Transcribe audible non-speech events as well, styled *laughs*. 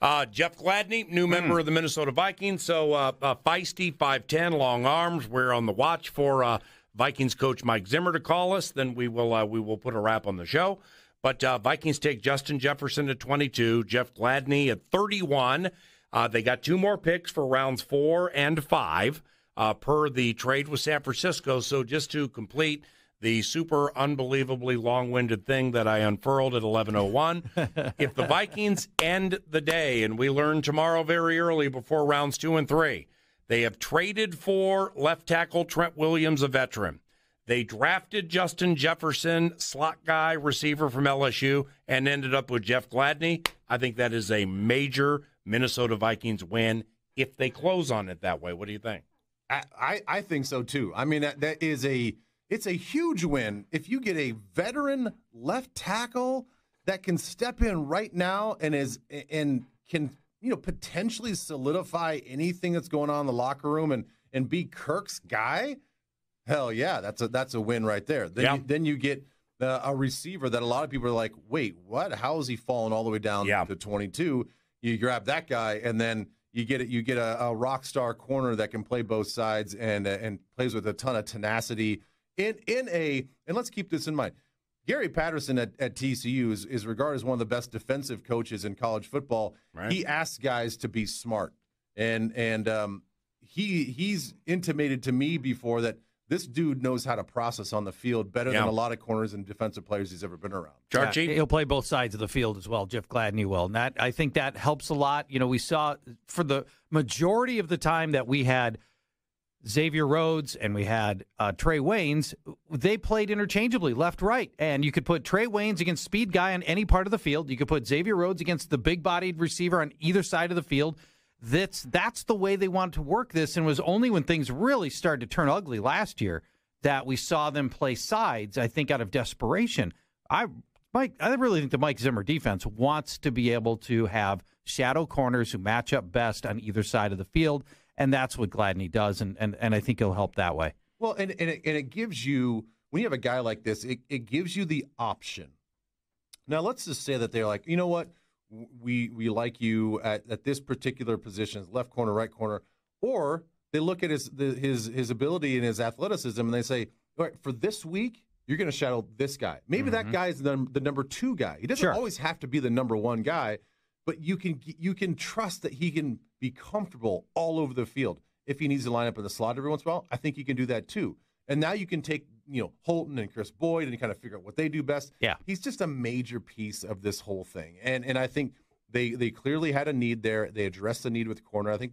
Uh, Jeff Gladney, new member mm. of the Minnesota Vikings. So uh, uh, feisty, 5'10, long arms. We're on the watch for uh, Vikings coach Mike Zimmer to call us. Then we will uh, we will put a wrap on the show. But uh, Vikings take Justin Jefferson at 22, Jeff Gladney at 31. they got two more picks for rounds four and five per the trade with San Francisco. So just to complete – the super unbelievably long-winded thing that I unfurled at 11:01. *laughs* if the Vikings end the day and we learn tomorrow very early before rounds 2 and 3, they have traded for left tackle Trent Williams, a veteran. They drafted Justin Jefferson, slot guy, receiver from LSU, and ended up with Jeff Gladney. I think that is a major Minnesota Vikings win if they close on it that way. What do you think? I, I, I think so too. I mean, that, that is a it's a huge win if you get a veteran left tackle that can step in right now and is and can you know potentially solidify anything that's going on in the locker room and and be Kirk's guy. Hell yeah, that's a that's a win right there. Then yeah. you, then you get uh, a receiver that a lot of people are like, wait, what? How is he falling all the way down yeah. to 22? You grab that guy, and then you get it. You get a, a rock star corner that can play both sides and uh, and plays with a ton of tenacity in in a and let's keep this in mind. Gary Patterson at, at TCU is, is regarded as one of the best defensive coaches in college football. Right. He asks guys to be smart, and and um, he he's intimated to me before that this dude knows how to process on the field better yeah. than a lot of corners and defensive players he's ever been around. yeah, he'll play both sides of the field as well. Jeff Gladney will, and that I think that helps a lot. You know, we saw for the majority of the time that we had Xavier Rhodes and we had uh, Trey Waynes, they played interchangeably left right. And you could put Trey Waynes against speed guy on any part of the field. You could put Xavier Rhodes against the big bodied receiver on either side of the field. That's that's the way they wanted to work this, and was only when things really started to turn ugly last year that we saw them play sides. I think out of desperation. I Mike, I really think the Mike Zimmer defense wants to be able to have shadow corners who match up best on either side of the field and that's what Gladney does, and and and I think he'll help that way. Well, and and it, and it gives you when you have a guy like this, it, it gives you the option. Now let's just say that they're like, you know what, we we like you at, at this particular position, left corner, right corner, or they look at his the, his his ability and his athleticism, and they say, all right, for this week, you're going to shadow this guy. Maybe mm-hmm. that guy is the, the number two guy. He doesn't sure. always have to be the number one guy but you can you can trust that he can be comfortable all over the field. If he needs to line up in the slot every once in a while, I think he can do that too. And now you can take you know Holton and Chris Boyd and kind of figure out what they do best. Yeah, he's just a major piece of this whole thing, and and I think they they clearly had a need there. They addressed the need with corner. I think they